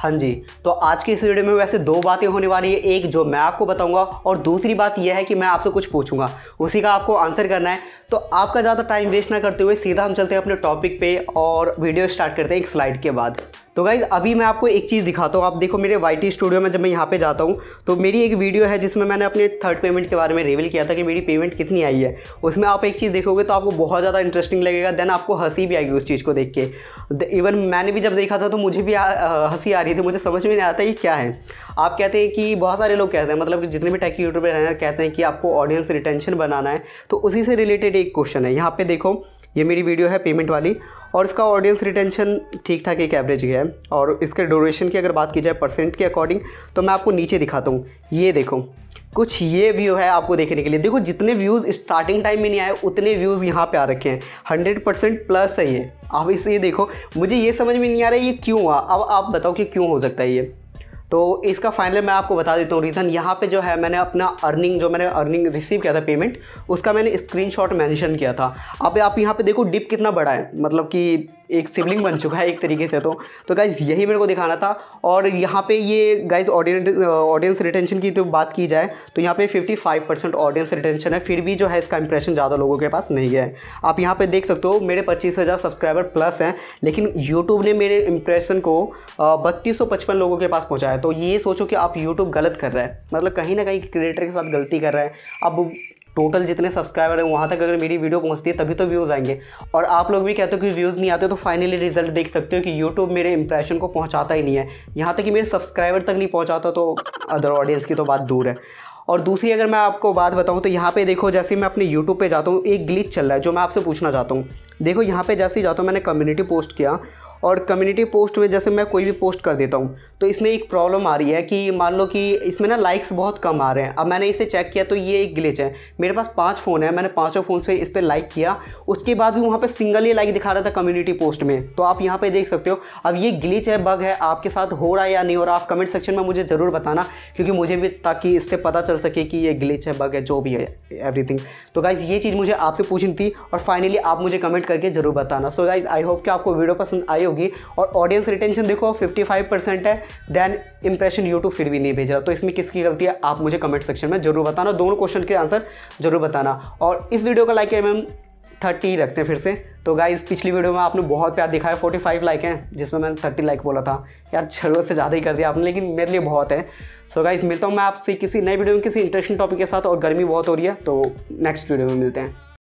हाँ जी तो आज की इस वीडियो में वैसे दो बातें होने वाली है एक जो मैं आपको बताऊंगा और दूसरी बात यह है कि मैं आपसे कुछ पूछूंगा उसी का आपको आंसर करना है तो आपका ज़्यादा टाइम वेस्ट ना करते हुए सीधा हम चलते हैं अपने टॉपिक पे और वीडियो स्टार्ट करते हैं एक स्लाइड के बाद तो गाइज़ अभी मैं आपको एक चीज़ दिखाता हूँ आप देखो मेरे वाई स्टूडियो में जब मैं यहाँ पे जाता हूँ तो मेरी एक वीडियो है जिसमें मैंने अपने थर्ड पेमेंट के बारे में रिवील किया था कि मेरी पेमेंट कितनी आई है उसमें आप एक चीज़ देखोगे तो आपको बहुत ज़्यादा इंटरेस्टिंग लगेगा देन आपको हंसी भी आएगी उस चीज़ को देख के इवन मैंने भी जब देखा था तो मुझे भी हंसी आ रही थी मुझे समझ में नहीं आता कि क्या है आप कहते हैं कि बहुत सारे लोग कहते हैं मतलब जितने भी टेक यूट्यूबर हैं कहते हैं कि आपको ऑडियंस रिटेंशन बनाना है तो उसी से रिलेटेड एक क्वेश्चन है यहाँ पे देखो ये मेरी वीडियो है पेमेंट वाली और इसका ऑडियंस रिटेंशन ठीक ठाक एक एवरेज गया है और इसके ड्यूरेशन की अगर बात की जाए परसेंट के अकॉर्डिंग तो मैं आपको नीचे दिखाता हूँ ये देखो कुछ ये व्यू है आपको देखने के लिए देखो जितने व्यूज़ स्टार्टिंग टाइम में नहीं आए उतने व्यूज़ यहाँ पे आ रखे हैं हंड्रेड परसेंट प्लस है ये आप इसे देखो मुझे ये समझ में नहीं आ रहा है ये क्यों हुआ अब आप बताओ कि क्यों हो सकता है ये तो इसका फाइनल मैं आपको बता देता हूँ रीज़न यहाँ पे जो है मैंने अपना अर्निंग जो मैंने अर्निंग रिसीव किया था पेमेंट उसका मैंने स्क्रीनशॉट मेंशन किया था अब आप यहाँ पे देखो डिप कितना बड़ा है मतलब कि एक सिबलिंग बन चुका है एक तरीके से तो तो गाइज़ यही मेरे को दिखाना था और यहाँ पे ये गाइज ऑडियंस ऑडियंस रिटेंशन की तो बात की जाए तो यहाँ पे 55 परसेंट ऑडियंस रिटेंशन है फिर भी जो है इसका इंप्रेशन ज़्यादा लोगों के पास नहीं गया है आप यहाँ पर देख सकते हो मेरे पच्चीस हज़ार सब्सक्राइबर प्लस हैं लेकिन यूट्यूब ने मेरे इंप्रेशन को बत्तीस सौ पचपन लोगों के पास पहुँचाया तो ये सोचो कि आप यूट्यूब गलत कर रहे हैं मतलब कहीं ना कहीं क्रिएटर के साथ गलती कर रहे हैं अब टोटल जितने सब्सक्राइबर हैं वहाँ तक अगर मेरी वीडियो पहुँचती है तभी तो व्यूज़ आएंगे और आप लोग भी कहते हो कि व्यूज़ नहीं आते तो फाइनली रिजल्ट देख सकते हो कि यूट्यूब मेरे इंप्रेशन को पहुँचाता ही नहीं है यहाँ तक कि मेरे सब्सक्राइबर तक नहीं पहुँचाता तो अदर ऑडियंस की तो बात दूर है और दूसरी अगर मैं आपको बात बताऊँ तो यहाँ पे देखो जैसे मैं अपने यूट्यूब पे जाता हूँ एक ग्लिच चल रहा है जो मैं आपसे पूछना चाहता हूँ देखो यहाँ पे जैसे ही जाता हूँ मैंने कम्युनिटी पोस्ट किया और कम्युनिटी पोस्ट में जैसे मैं कोई भी पोस्ट कर देता हूँ तो इसमें एक प्रॉब्लम आ रही है कि मान लो कि इसमें ना लाइक्स बहुत कम आ रहे हैं अब मैंने इसे चेक किया तो ये एक ग्लिच है मेरे पास पाँच फ़ोन है मैंने पाँचों फ़ोन पर इस पर लाइक किया उसके बाद भी वहाँ पर सिंगल ही लाइक दिखा रहा था कम्युनिटी पोस्ट में तो आप यहाँ पर देख सकते हो अब ये ग्लिच है बग है आपके साथ हो रहा है या नहीं और आप कमेंट सेक्शन में मुझे ज़रूर बताना क्योंकि मुझे भी ताकि इससे पता चल सके कि ये ग्लिच है बग है जो भी है एवरीथिंग तो गाइज़ ये चीज़ मुझे आपसे पूछनी थी और फाइनली आप मुझे कमेंट करके ज़रूर बताना सो गाइज़ आई होप कि आपको वीडियो पसंद आई होगी और ऑडियंस रिटेंशन देखो 55 परसेंट है देन इंप्रेशन यूट्यूब फिर भी नहीं भेज रहा तो इसमें किसकी गलती है आप मुझे कमेंट सेक्शन में जरूर बताना दोनों क्वेश्चन के आंसर जरूर बताना और इस वीडियो का लाइक एम एम थर्टी रखते हैं फिर से तो गाइज पिछली वीडियो में आपने बहुत प्यार दिखाया फोर्टी फाइव लाइक हैं जिसमें मैंने थर्टी लाइक बोला था यार जरूरत से ज़्यादा ही कर दिया आपने लेकिन मेरे लिए बहुत है सो so गाइज मिलता हूँ मैं आपसे किसी नए वीडियो में किसी इंटरेस्टिंग टॉपिक के साथ और गर्मी बहुत हो रही है तो नेक्स्ट वीडियो में मिलते हैं